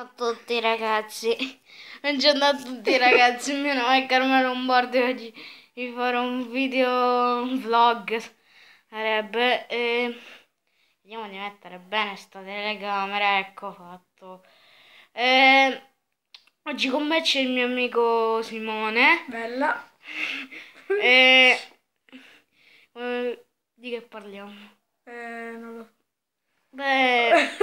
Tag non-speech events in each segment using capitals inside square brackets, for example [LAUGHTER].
Ciao a tutti ragazzi, buongiorno a tutti [LAUGHS] ragazzi, il mio nome è Carmelo Lombardi oggi vi farò un video un vlog sarebbe e... vediamo di mettere bene sta telecamera, ecco fatto e... oggi con me c'è il mio amico Simone Bella [LAUGHS] e... Eh, di che parliamo? Eh, non lo so Beh, [LAUGHS]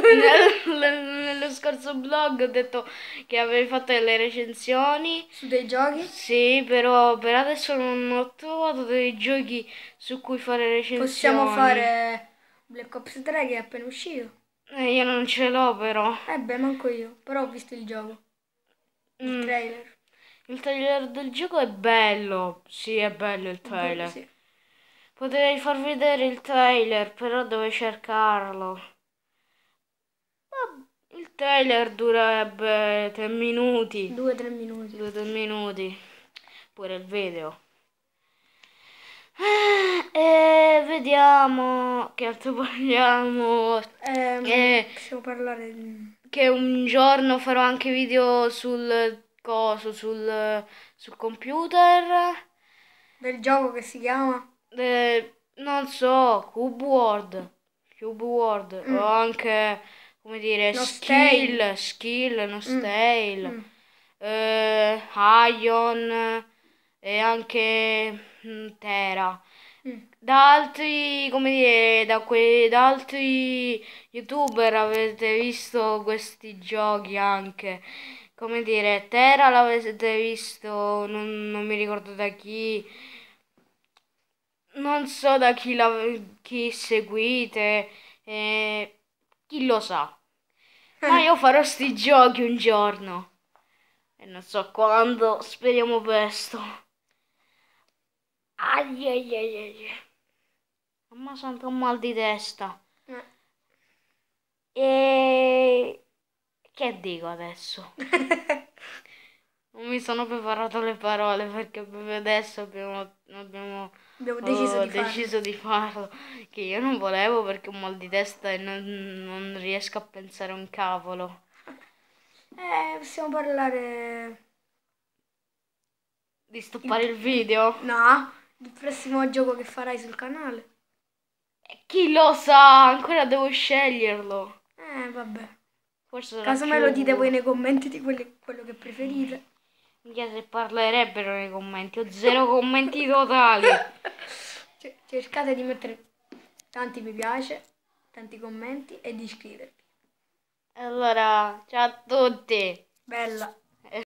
nello scorso blog ho detto che avevi fatto delle recensioni. Su dei giochi? Sì, però per adesso non ho trovato dei giochi su cui fare recensioni. Possiamo fare Black Ops 3 che è appena uscito. Eh, io non ce l'ho però. Eh beh, manco io, però ho visto il gioco. Il mm. trailer. Il trailer del gioco è bello. Sì, è bello il trailer. Bello, sì. Potrei far vedere il trailer, però dove cercarlo. Il trailer durerebbe 3 minuti. 2-3 minuti. 2-3 minuti. Pure il video. Eh, e vediamo che altro parliamo. [LAUGHS] Eh, che, possiamo parlare di... Che un giorno farò anche video sul coso, sul, sul computer. Del gioco che si chiama? De, eh, non so, Cube World. Cube World. Mm. O anche come dire, no skill, stale. skill, no mm. stale, mm. Eh, Ion e anche mm, Terra. Mm. Da altri, come dire, da, que- da altri youtuber avete visto questi giochi anche. Come dire, Terra l'avete visto, non, non mi ricordo da chi, non so da chi, la- chi seguite. Eh, chi lo sa? Eh. Ma io farò sti giochi un giorno. E non so quando, speriamo presto. Ai ai ai ai. Mamma santa, un mal di testa. Eh. E che dico adesso? [LAUGHS] mi sono preparato le parole perché proprio adesso abbiamo, abbiamo, abbiamo oh, deciso, di, deciso farlo. di, farlo. Che io non volevo perché ho mal di testa e non, non riesco a pensare un cavolo. Eh, possiamo parlare... Di stoppare il, il video? No, il prossimo gioco che farai sul canale. chi lo sa, ancora devo sceglierlo. Eh, vabbè. Forse Casomai lo dite voi nei commenti di quelli, quello che preferite. Minchia se parlerebbero nei commenti, ho zero commenti totali. [LAUGHS] Cercate di mettere tanti mi piace, tanti commenti e di iscrivervi. Allora, ciao a tutti. Bella.